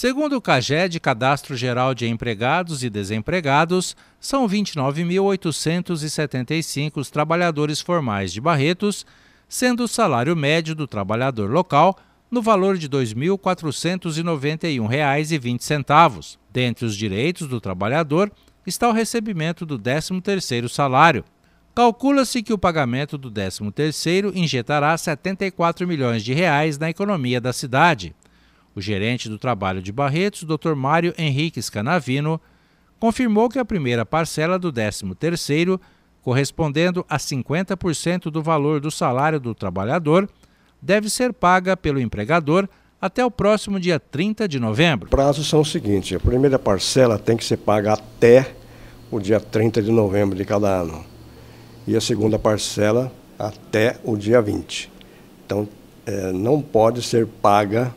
Segundo o CAGED, Cadastro Geral de Empregados e Desempregados, são 29.875 os trabalhadores formais de Barretos, sendo o salário médio do trabalhador local no valor de R$ 2.491,20. Dentre os direitos do trabalhador está o recebimento do 13º salário. Calcula-se que o pagamento do 13º injetará 74 milhões de reais na economia da cidade. O gerente do trabalho de Barretos, Dr. Mário Henriques Canavino, confirmou que a primeira parcela do 13º, correspondendo a 50% do valor do salário do trabalhador, deve ser paga pelo empregador até o próximo dia 30 de novembro. Prazos são os seguintes: a primeira parcela tem que ser paga até o dia 30 de novembro de cada ano e a segunda parcela até o dia 20. Então, é, não pode ser paga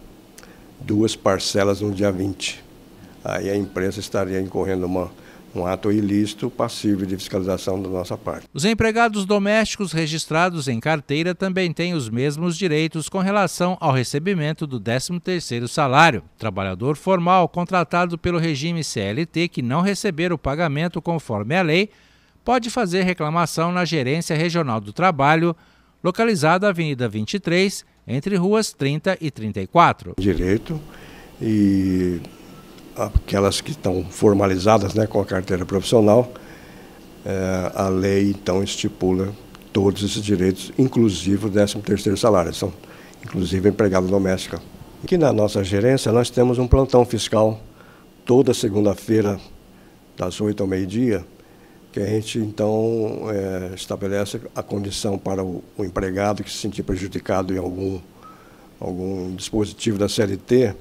duas parcelas no dia 20. Aí a imprensa estaria incorrendo uma um ato ilícito passível de fiscalização da nossa parte. Os empregados domésticos registrados em carteira também têm os mesmos direitos com relação ao recebimento do 13º salário. Trabalhador formal contratado pelo regime CLT que não receber o pagamento conforme a lei pode fazer reclamação na Gerência Regional do Trabalho localizado à Avenida 23, entre ruas 30 e 34. Direito e aquelas que estão formalizadas né, com a carteira profissional, é, a lei então estipula todos esses direitos, inclusive o 13º salário, são inclusive empregado doméstico. Aqui na nossa gerência nós temos um plantão fiscal toda segunda-feira das 8 ao meio-dia, que a gente então é, estabelece a condição para o, o, empregado que se sentir prejudicado em algum, algum dispositivo da CLT,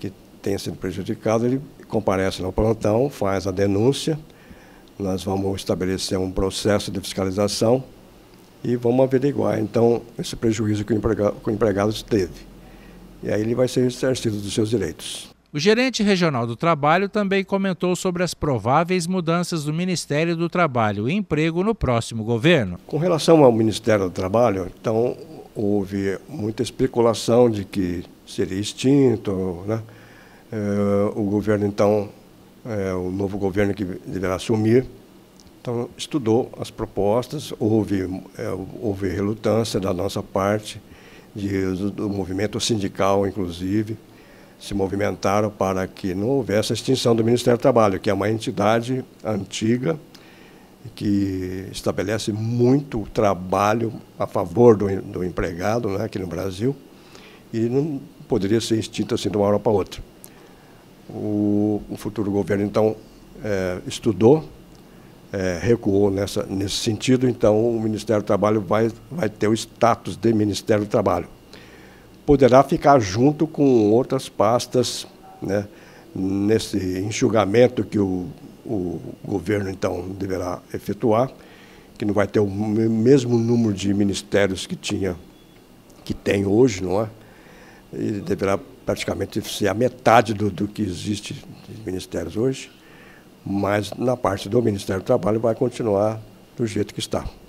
que tenha sido prejudicado, ele comparece no plantão, faz a denúncia, nós vamos estabelecer um processo de fiscalização e vamos averiguar, então, esse prejuízo que o empregado, que o empregado teve. E aí ele vai ser exercido dos seus direitos. O gerente regional do trabalho também comentou sobre as prováveis mudanças do Ministério do Trabalho e Emprego no próximo governo. Com relação ao Ministério do Trabalho, então houve muita especulação de que seria extinto, né? Eh, o governo então, eh, o novo governo que deverá assumir, então estudou as propostas, houve, eh, houve relutância da nossa parte, de, do movimento sindical inclusive, se movimentaram para que não houvesse a extinção do Ministério do Trabalho, que é uma entidade antiga que estabelece muito trabalho a favor do, do empregado né, aqui no Brasil e não poderia ser extinta assim de uma hora para outra. O, o futuro governo, então, é, estudou, é, recuou nessa, nesse sentido, então o Ministério do Trabalho vai, vai ter o status de Ministério do Trabalho poderá ficar junto com outras pastas né, nesse enxugamento que o, o governo então deverá efetuar, que não vai ter o mesmo número de ministérios que tinha, que tem hoje, não é? E deverá praticamente ser a metade do, do que existe de ministérios hoje, mas na parte do Ministério do Trabalho vai continuar do jeito que está.